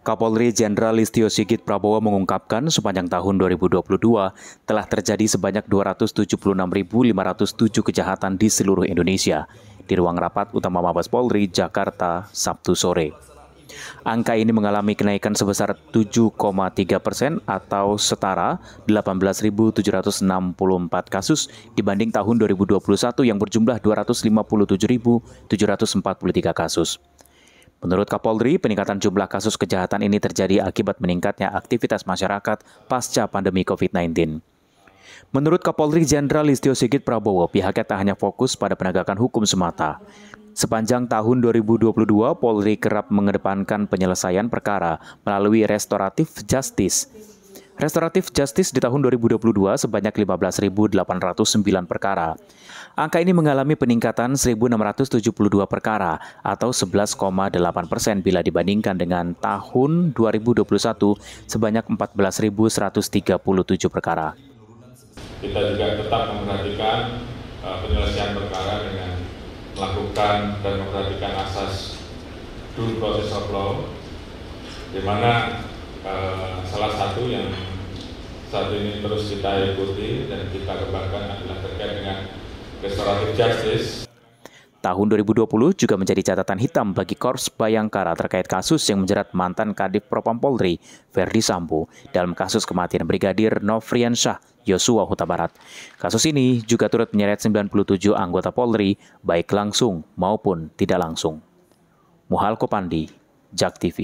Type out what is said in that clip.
Kapolri Jenderal Listio Sigit Prabowo mengungkapkan sepanjang tahun 2022 telah terjadi sebanyak 276.507 kejahatan di seluruh Indonesia di ruang rapat utama Mabes Polri, Jakarta, Sabtu sore. Angka ini mengalami kenaikan sebesar 7,3 persen atau setara 18.764 kasus dibanding tahun 2021 yang berjumlah 257.743 kasus. Menurut Kapolri, peningkatan jumlah kasus kejahatan ini terjadi akibat meningkatnya aktivitas masyarakat pasca pandemi COVID-19. Menurut Kapolri Jenderal Listio Sigit Prabowo, pihaknya tak hanya fokus pada penegakan hukum semata. Sepanjang tahun 2022, Polri kerap mengedepankan penyelesaian perkara melalui restoratif justice. Restoratif justice di tahun 2022 sebanyak 15.809 perkara. Angka ini mengalami peningkatan 1.672 perkara atau 11,8 persen bila dibandingkan dengan tahun 2021 sebanyak 14.137 perkara. Kita juga tetap memperhatikan uh, penyelesaian perkara dengan melakukan dan memperhatikan asas due process of law, di mana uh, salah satu yang saat ini terus kita ikuti dan kita kembangkan restoratif justice. Tahun 2020 juga menjadi catatan hitam bagi Korps Bayangkara terkait kasus yang menjerat mantan Kadif Propam Polri, Verdi Sambo, dalam kasus kematian Brigadir Novrian Shah, Yosua Huta Barat. Kasus ini juga turut menyeret 97 anggota Polri, baik langsung maupun tidak langsung. Muhal Kopandi, JAK TV.